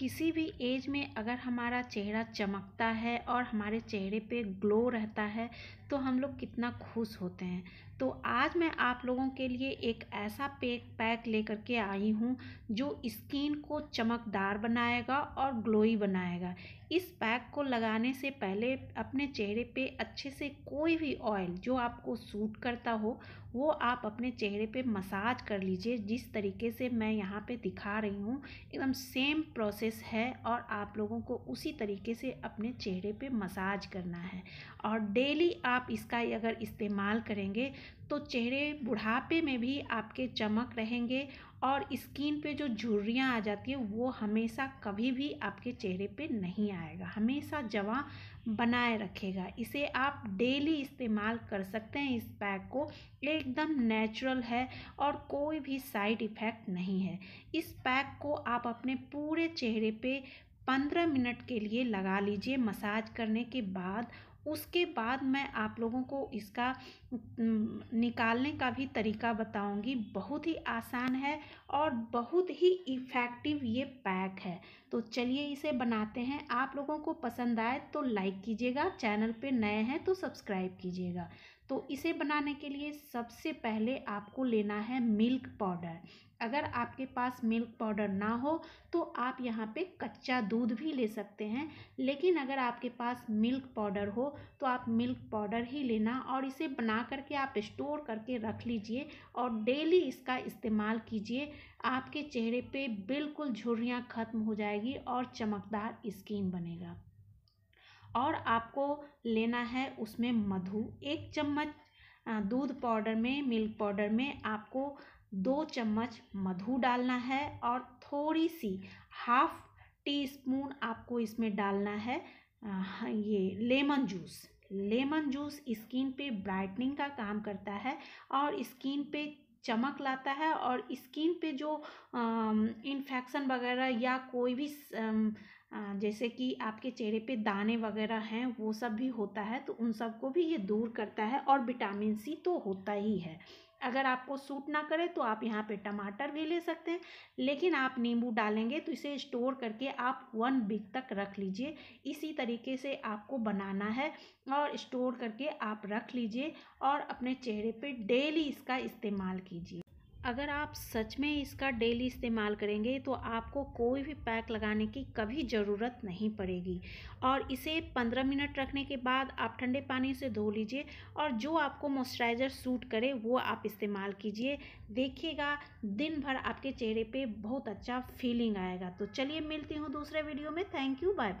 किसी भी एज में अगर हमारा चेहरा चमकता है और हमारे चेहरे पे ग्लो रहता है तो हम लोग कितना खुश होते हैं तो आज मैं आप लोगों के लिए एक ऐसा पैक पैक लेकर के आई हूँ जो स्किन को चमकदार बनाएगा और ग्लोई बनाएगा इस पैक को लगाने से पहले अपने चेहरे पे अच्छे से कोई भी ऑयल जो आपको सूट करता हो वो आप अपने चेहरे पे मसाज कर लीजिए जिस तरीके से मैं यहाँ पे दिखा रही हूँ एकदम सेम प्रोसेस प्रोसेस है और आप लोगों को उसी तरीके से अपने चेहरे पे मसाज करना है और डेली आप इसका अगर इस्तेमाल करेंगे तो चेहरे बुढ़ापे में भी आपके चमक रहेंगे और स्किन पे जो झुर्रियाँ आ जाती है वो हमेशा कभी भी आपके चेहरे पे नहीं आएगा हमेशा जवा बनाए रखेगा इसे आप डेली इस्तेमाल कर सकते हैं इस पैक को एकदम नेचुरल है और कोई भी साइड इफ़ेक्ट नहीं है इस पैक को आप अपने पूरे चेहरे पे पंद्रह मिनट के लिए लगा लीजिए मसाज करने के बाद उसके बाद मैं आप लोगों को इसका निकालने का भी तरीका बताऊंगी बहुत ही आसान है और बहुत ही इफ़ेक्टिव ये पैक है तो चलिए इसे बनाते हैं आप लोगों को पसंद आए तो लाइक कीजिएगा चैनल पे नए हैं तो सब्सक्राइब कीजिएगा तो इसे बनाने के लिए सबसे पहले आपको लेना है मिल्क पाउडर अगर आपके पास मिल्क पाउडर ना हो तो आप यहाँ पे कच्चा दूध भी ले सकते हैं लेकिन अगर आपके पास मिल्क पाउडर हो तो आप मिल्क पाउडर ही लेना और इसे बना करके आप स्टोर करके रख लीजिए और डेली इसका इस्तेमाल कीजिए आपके चेहरे पे बिल्कुल झुर्रियाँ ख़त्म हो जाएगी जाएगी और चमकदार स्किन बनेगा और आपको लेना है उसमें मधु एक चम्मच दूध पाउडर में मिल्क पाउडर में आपको दो चम्मच मधु डालना है और थोड़ी सी हाफ टी स्पून आपको इसमें डालना है हाँ, ये lemon juice lemon juice skin पे ब्राइटनिंग का काम करता है और स्किन पे चमक लाता है और स्किन पे जो इन्फेक्शन वगैरह या कोई भी जैसे कि आपके चेहरे पे दाने वगैरह हैं वो सब भी होता है तो उन सब को भी ये दूर करता है और विटामिन सी तो होता ही है अगर आपको सूट ना करे तो आप यहाँ पे टमाटर भी ले सकते हैं लेकिन आप नींबू डालेंगे तो इसे स्टोर करके आप वन वीक तक रख लीजिए इसी तरीके से आपको बनाना है और स्टोर करके आप रख लीजिए और अपने चेहरे पे डेली इसका इस्तेमाल कीजिए अगर आप सच में इसका डेली इस्तेमाल करेंगे तो आपको कोई भी पैक लगाने की कभी ज़रूरत नहीं पड़ेगी और इसे 15 मिनट रखने के बाद आप ठंडे पानी से धो लीजिए और जो आपको मॉइस्चराइज़र सूट करे वो आप इस्तेमाल कीजिए देखिएगा दिन भर आपके चेहरे पे बहुत अच्छा फीलिंग आएगा तो चलिए मिलती हूँ दूसरे वीडियो में थैंक यू बाय बाय